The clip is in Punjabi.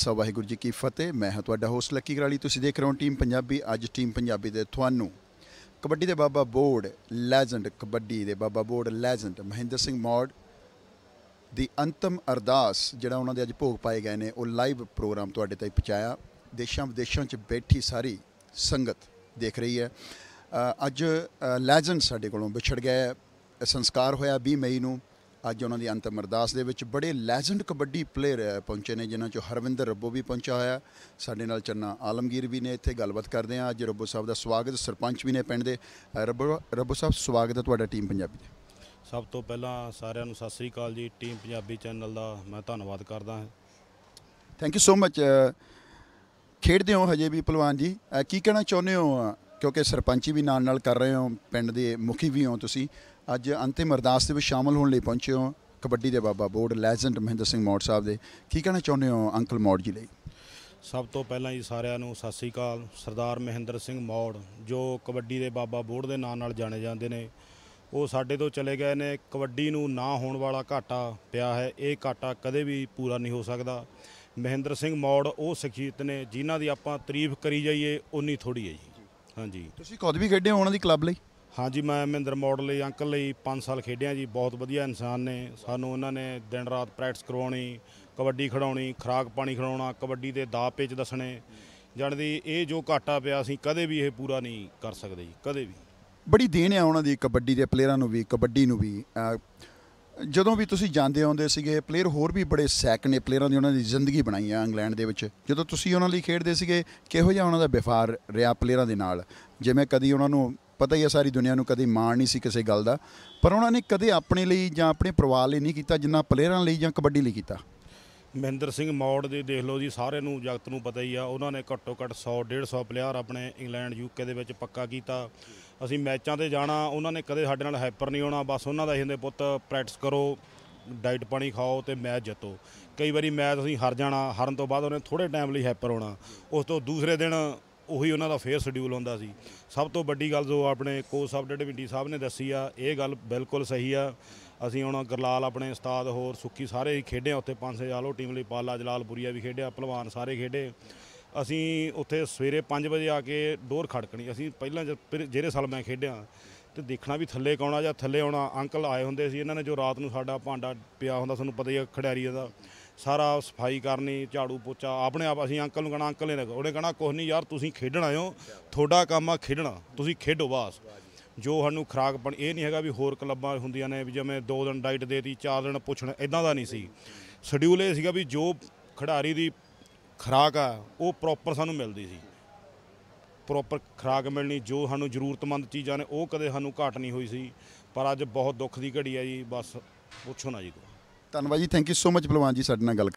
ਖਾਲਸਾ ਵਾਹਿਗੁਰੂ ਜੀ ਕੀ ਫਤਿਹ ਮੈਂ ਹਾਂ ਤੁਹਾਡਾ ਹੋਸਟ ਲੱਕੀ ਕਰਾਲੀ ਤੁਸੀਂ ਦੇਖ ਰਹੇ ਹੋ ਟੀਮ ਪੰਜਾਬੀ ਅੱਜ ਟੀਮ ਪੰਜਾਬੀ ਦੇ ਤੁਹਾਨੂੰ ਕਬੱਡੀ ਦੇ ਬਾਬਾ ਬੋਰਡ ਲੈਜੈਂਡ ਕਬੱਡੀ ਦੇ ਬਾਬਾ ਬੋਰਡ ਲੈਜੈਂਡ ਮਹਿੰਦਰ ਸਿੰਘ ਮੌੜ ਦੀ ਅੰਤਮ ਅਰਦਾਸ ਜਿਹੜਾ ਉਹਨਾਂ ਦੇ ਅੱਜ ਭੋਗ ਪਾਏ ਗਏ ਨੇ ਉਹ ਲਾਈਵ ਪ੍ਰੋਗਰਾਮ ਤੁਹਾਡੇ ਤੱਕ ਪਹੁੰਚਾਇਆ ਦੇਸ਼ਾਂ ਵਿਦੇਸ਼ਾਂ 'ਚ ਬੈਠੀ ਸਾਰੀ ਸੰਗਤ ਦੇਖ ਰਹੀ ਹੈ ਅੱਜ ਲੈਜੈਂਡ ਸਾਡੇ ਕੋਲੋਂ ਵਿਛੜ ਗਿਆ ਸੰਸਕਾਰ ਹੋਇਆ 20 ਮਈ ਨੂੰ ਅੱਜ ਉਹਨਾਂ ਦੀ ਅੰਤਮ ਅਰਦਾਸ ਦੇ ਵਿੱਚ ਬੜੇ ਲੈਜੈਂਡ ਕਬੱਡੀ ਪਲੇਅਰ ਪਹੁੰਚੇ ਨੇ ਜਿਨ੍ਹਾਂ ਚੋਂ ਹਰਵਿੰਦਰ ਰੱਬੋ ਵੀ ਪਹੁੰਚਾ ਹੋਇਆ ਸਾਡੇ ਨਾਲ ਚੰਨਾ ਆਲਮਗੀਰ ਵੀ ਨੇ ਇੱਥੇ ਗੱਲਬਾਤ ਕਰਦੇ ਆ ਅੱਜ ਰੱਬੋ ਸਾਹਿਬ ਦਾ ਸਵਾਗਤ ਸਰਪੰਚ ਵੀ ਨੇ ਪਿੰਡ ਦੇ ਰੱਬੋ ਰੱਬੋ ਸਾਹਿਬ ਸਵਾਗਤ ਹੈ ਤੁਹਾਡਾ ਟੀਮ ਪੰਜਾਬੀ ਦਾ ਸਭ ਤੋਂ ਪਹਿਲਾਂ ਸਾਰਿਆਂ ਨੂੰ ਸਤਿ ਸ੍ਰੀ ਅਕਾਲ ਜੀ ਟੀਮ ਪੰਜਾਬੀ ਚੈਨਲ ਦਾ ਮੈਂ ਧੰਨਵਾਦ ਕਰਦਾ ਹਾਂ ਥੈਂਕ ਯੂ ਸੋ ਮਚ ਖੇਡਦੇ ਹੋ ਹਜੇ ਵੀ ਪਹਿਲਵਾਨ ਜੀ ਕੀ ਕਹਿਣਾ ਚਾਹੁੰਦੇ ਹੋ ਕਿਉਂਕਿ ਸਰਪੰਚੀ ਵੀ ਨਾਲ ਨਾਲ ਕਰ ਰਹੇ ਹੋ ਪਿੰਡ ਦੇ ਮੁਖੀ ਵੀ ਹੋ ਤੁਸੀਂ ਅੱਜ ਅੰਤਿਮ ਅਰਦਾਸ ਦੇ ਵਿੱਚ ਸ਼ਾਮਲ ਹੋਣ ਲਈ ਪਹੁੰਚੇ ਹੋ ਕਬੱਡੀ ਦੇ ਬਾਬਾ ਬੋਰਡ ਲੈਜੈਂਡ ਮਹਿੰਦਰ ਸਿੰਘ ਮੌੜ ਸਾਹਿਬ ਦੇ ਕੀ ਕਹਿਣਾ ਚਾਹੁੰਦੇ ਹੋ ਅੰਕਲ ਮੌੜ ਜੀ ਲਈ ਸਭ ਤੋਂ ਪਹਿਲਾਂ ਜੀ ਸਾਰਿਆਂ ਨੂੰ ਸਤਿ ਸ੍ਰੀ ਅਕਾਲ ਸਰਦਾਰ ਮਹਿੰਦਰ ਸਿੰਘ ਮੌੜ ਜੋ ਕਬੱਡੀ ਦੇ ਬਾਬਾ ਬੋਰਡ ਦੇ ਨਾਂ ਨਾਲ ਜਾਣੇ ਜਾਂਦੇ ਨੇ ਉਹ ਸਾਡੇ ਤੋਂ ਚਲੇ ਗਏ ਨੇ ਕਬੱਡੀ ਨੂੰ ਨਾ ਹੋਣ ਵਾਲਾ ਘਾਟਾ ਪਿਆ ਹੈ ਇਹ ਘਾਟਾ ਕਦੇ ਵੀ ਪੂਰਾ ਨਹੀਂ ਹੋ ਸਕਦਾ ਮਹਿੰਦਰ ਸਿੰਘ ਮੌੜ ਉਹ ਸਖੀਤ ਨੇ ਜਿਨ੍ਹਾਂ ਦੀ ਆਪਾਂ ਤਾਰੀਫ ਕਰੀ ਜਾਈਏ ਉਨੀ ਥੋੜੀ ਹੈ ਜੀ ਹਾਂਜੀ ਤੁਸੀਂ ਖੁਦ ਵੀ ਖੇਡੇ ਹੋ ਉਹਨਾਂ ਦੀ ਕਲੱਬ ਲਈ ਹਾਂਜੀ ਮੈਂ ਮਹਿੰਦਰ ਮੋੜ ਲਈ ਅੰਕਲ ਲਈ 5 ਸਾਲ ਖੇਡਿਆ ਜੀ ਬਹੁਤ ਵਧੀਆ ਇਨਸਾਨ ਨੇ ਸਾਨੂੰ ਉਹਨਾਂ ਨੇ ਦਿਨ ਰਾਤ ਪ੍ਰੈਕਟਿਸ ਕਰਵਾਉਣੀ ਕਬੱਡੀ ਖਿਡਾਉਣੀ ਖਰਾਕ ਪਾਣੀ ਖਿਡਾਉਣਾ ਕਬੱਡੀ ਦੇ ਦਾਅ ਪੇਚ ਦੱਸਣੇ ਜਾਣਦੀ ਇਹ ਜੋ ਘਾਟਾ ਪਿਆ ਸੀ ਕਦੇ ਵੀ ਇਹ ਪੂਰਾ ਨਹੀਂ ਕਰ ਸਕਦੇ ਜੀ ਕਦੇ ਵੀ ਬੜੀ ਦੇਣ ਆ ਉਹਨਾਂ ਦੀ ਕਬੱਡੀ ਦੇ ਪਲੇਅਰਾਂ ਨੂੰ ਵੀ ਕਬੱਡੀ ਨੂੰ ਵੀ ਜਦੋਂ ਵੀ ਤੁਸੀਂ ਜਾਂਦੇ ਆਉਂਦੇ ਸੀਗੇ ਪਲੇਅਰ ਹੋਰ ਵੀ ਬੜੇ ਸੈਕ ਨੇ ਪਲੇਅਰਾਂ ਦੀ ਉਹਨਾਂ ਦੀ ਜ਼ਿੰਦਗੀ ਬਣਾਈ ਆ ਇੰਗਲੈਂਡ ਦੇ ਵਿੱਚ ਜਦੋਂ ਤੁਸੀਂ ਉਹਨਾਂ ਲਈ ਖੇਡਦੇ ਸੀਗੇ ਕਿਹੋ ਜਿਹਾ ਉਹਨਾਂ ਦਾ ਵਿਵਹਾਰ ਰਿਹਾ ਪਲੇਅਰਾਂ ਦੇ ਨਾਲ ਜਿਵੇਂ ਕਦੀ ਉਹਨਾਂ ਨੂੰ ਪਤਾ ਹੀ ਆ ਸਾਰੀ ਦੁਨੀਆ ਨੂੰ ਕਦੇ ਮਾਣ ਨਹੀਂ ਸੀ ਕਿਸੇ ਗੱਲ ਦਾ ਪਰ ਉਹਨਾਂ ਨੇ ਕਦੇ ਆਪਣੇ ਲਈ ਜਾਂ ਆਪਣੇ ਪਰਿਵਾਰ ਲਈ ਨਹੀਂ ਕੀਤਾ ਜਿੰਨਾ ਪਲੇਅਰਾਂ ਲਈ ਜਾਂ ਕਬੱਡੀ ਲਈ ਕੀਤਾ ਮਹਿੰਦਰ ਸਿੰਘ ਮੌੜ ਦੇ ਦੇਖ ਲਓ ਜੀ ਸਾਰਿਆਂ ਨੂੰ ਜਗਤ ਨੂੰ ਪਤਾ ਹੀ ਆ ਉਹਨਾਂ ਨੇ ਘੱਟੋ ਘੱਟ 100 150 ਪਲੇਅਰ ਆਪਣੇ ਇੰਗਲੈਂਡ ਯੂਕੇ ਦੇ ਵਿੱਚ ਪੱਕਾ ਕੀਤਾ ਅਸੀਂ ਮੈਚਾਂ ਤੇ ਜਾਣਾ ਉਹਨਾਂ ਨੇ ਕਦੇ ਸਾਡੇ ਨਾਲ ਹਾਈਪਰ ਨਹੀਂ ਹੋਣਾ ਬਸ ਉਹਨਾਂ ਦਾ ਹੁੰਦੇ ਪੁੱਤ ਪ੍ਰੈਕਟਿਸ ਕਰੋ ਡਾਈਟ ਪਾਣੀ ਖਾਓ ਤੇ ਮੈਚ ਜਿੱਤੋ ਕਈ ਵਾਰੀ ਮੈਚ ਅਸੀਂ ਹਾਰ ਜਾਣਾ ਹਾਰਨ ਤੋਂ ਬਾਅਦ ਉਹਨੇ ਥੋੜੇ ਟਾਈਮ ਲਈ ਹਾਈਪਰ ਹੋਣਾ ਉਸ ਤੋਂ ਦੂਸਰੇ ਦਿਨ ਉਹੀ ਉਹਨਾਂ ਦਾ ਫੇਅਰ ਸ਼ਡਿਊਲ ਹੁੰਦਾ ਸੀ ਸਭ ਤੋਂ ਵੱਡੀ ਗੱਲ ਜੋ ਆਪਣੇ ਕੋਚ ਸਾਹਿਬ ਡਿਪਟੀ ਸਾਹਿਬ ਨੇ ਦੱਸੀ ਆ ਇਹ ਗੱਲ ਬਿਲਕੁਲ ਸਹੀ ਆ ਅਸੀਂ ਹੁਣ ਗਰਲਾਲ ਆਪਣੇ ਉਸਤਾਦ ਹੋਰ ਸੁੱਕੀ ਸਾਰੇ ਹੀ ਖੇਡੇ ਉੱਥੇ ਪੰਜ ਸੇ ਜਾਲੋ ਟੀਮ ਲਈ ਪਾਲਾ ਜਲਾਲਪੁਰੀਆ ਵੀ ਖੇਡਿਆ ਪਹਿਲਵਾਨ ਸਾਰੇ ਖੇਡੇ ਅਸੀਂ ਉੱਥੇ ਸਵੇਰੇ 5 ਵਜੇ ਆ ਕੇ ਡੋਰ ਖੜਕਣੀ ਅਸੀਂ ਪਹਿਲਾਂ ਜਿਹੜੇ ਸਾਲ ਮੈਂ ਖੇਡਿਆ ਤੇ ਦੇਖਣਾ ਵੀ ਥੱਲੇ ਕੌਣਾ ਜਾਂ ਥੱਲੇ ਆਉਣਾ ਅੰਕਲ ਆਏ ਹੁੰਦੇ ਸੀ ਇਹਨਾਂ ਨੇ ਜੋ ਰਾਤ ਨੂੰ ਸਾਡਾ ਭਾਂਡਾ ਪਿਆ ਹੁੰਦਾ ਤੁਹਾਨੂੰ ਪਤਾ ਹੀ ਹੈ ਖਿਡਾਰੀਆਂ ਦਾ ਸਾਰਾ ਸਫਾਈ ਕਰਨੀ ਝਾੜੂ ਪੋਚਾ ਆਪਣੇ ਆਪ ਅਸੀਂ ਅੰਕਲ ਨੂੰ ਕਹਣਾ ਅੰਕਲ ਨੇ ਲਗਾ ਉਹਨੇ ਕਹਣਾ ਕੁਝ ਨਹੀਂ ਯਾਰ ਤੁਸੀਂ ਖੇਡਣ ਆਇਓ ਤੁਹਾਡਾ ਕੰਮ ਆ ਖੇਡਣਾ ਤੁਸੀਂ ਖੇਡੋ ਬਾਸ ਜੋ ਸਾਨੂੰ ਖਰਾਕ ਪਣ ਇਹ ਨਹੀਂ ਹੈਗਾ ਵੀ ਹੋਰ ਕਲੱਬਾਂ ਹੁੰਦੀਆਂ ਨੇ ਵੀ ਜਿਵੇਂ 2 ਦਿਨ ਡਾਈਟ ਦੇਤੀ ਚਾਰ ਦਿਨ ਪੁੱਛਣ ਇਦਾਂ ਦਾ ਨਹੀਂ ਸੀ ਸ਼ਡਿਊਲ ਇਹ ਸੀਗਾ ਵੀ ਜੋ ਖਿਡਾਰੀ ਦੀ ਖਰਾਕ ਆ ਉਹ ਪ੍ਰੋਪਰ ਸਾਨੂੰ ਮਿਲਦੀ ਸੀ ਪ੍ਰੋਪਰ ਖਰਾਕ ਮਿਲਣੀ ਜੋ ਸਾਨੂੰ ਜ਼ਰੂਰਤਮੰਦ ਚੀਜ਼ਾਂ ਨੇ ਉਹ ਕਦੇ ਸਾਨੂੰ ਘਾਟ ਨਹੀਂ ਹੋਈ ਸੀ ਪਰ ਅੱਜ ਬਹੁਤ ਦੁੱਖ ਦੀ ਘੜੀ ਆ ਜੀ ਬਸ ਪੁੱਛੋ ਨਾ ਜੀ ਕੋ ਧੰਨਵਾਦ ਜੀ ਥੈਂਕ ਯੂ ਸੋ ਮਚ ਭਲਵਾਨ ਜੀ ਸਾਡੇ ਨਾਲ ਗੱਲ